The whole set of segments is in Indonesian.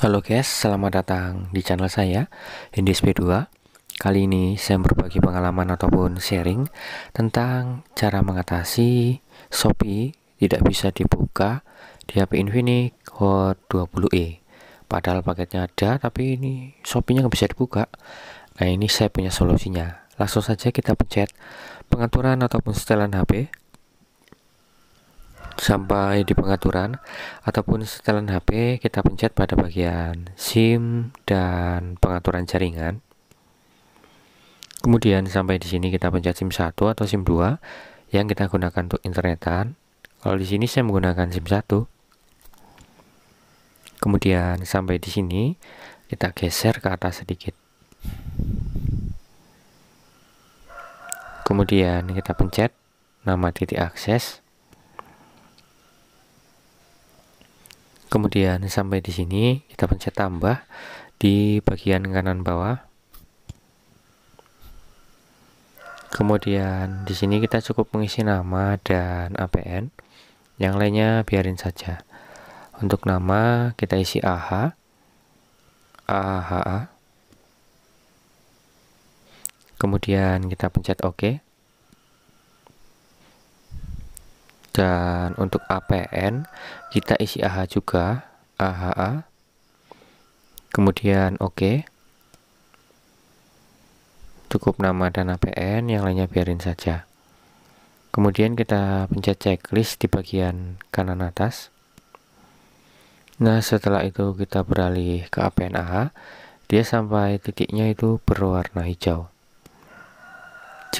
Halo guys, selamat datang di channel saya, Indisp2 Kali ini saya berbagi pengalaman ataupun sharing tentang cara mengatasi Shopee tidak bisa dibuka di HP Infinix Hot 20e e. Padahal paketnya ada, tapi ini Shopee-nya nggak bisa dibuka Nah ini saya punya solusinya Langsung saja kita pencet pengaturan ataupun setelan HP sampai di pengaturan ataupun setelan HP kita pencet pada bagian SIM dan pengaturan jaringan kemudian sampai di sini kita pencet SIM 1 atau SIM 2 yang kita gunakan untuk internetan kalau di sini saya menggunakan SIM 1 kemudian sampai di sini kita geser ke atas sedikit kemudian kita pencet nama titik akses kemudian sampai di sini kita pencet tambah di bagian kanan bawah kemudian di sini kita cukup mengisi nama dan APN yang lainnya biarin saja untuk nama kita isi AH AHA kemudian kita pencet OK dan untuk APN kita isi AH juga AHA kemudian oke okay. cukup nama dan APN yang lainnya biarin saja kemudian kita pencet checklist di bagian kanan atas nah setelah itu kita beralih ke APN AH dia sampai titiknya itu berwarna hijau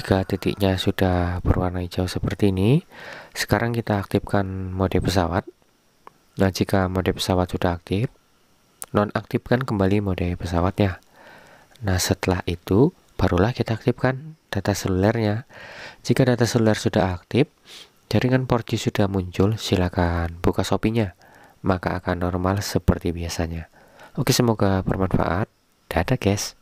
jika titiknya sudah berwarna hijau seperti ini sekarang kita aktifkan mode pesawat nah jika mode pesawat sudah aktif nonaktifkan kembali mode pesawatnya nah setelah itu barulah kita aktifkan data selulernya jika data seluler sudah aktif jaringan 4G sudah muncul silakan buka shopee-nya maka akan normal seperti biasanya oke semoga bermanfaat dadah guys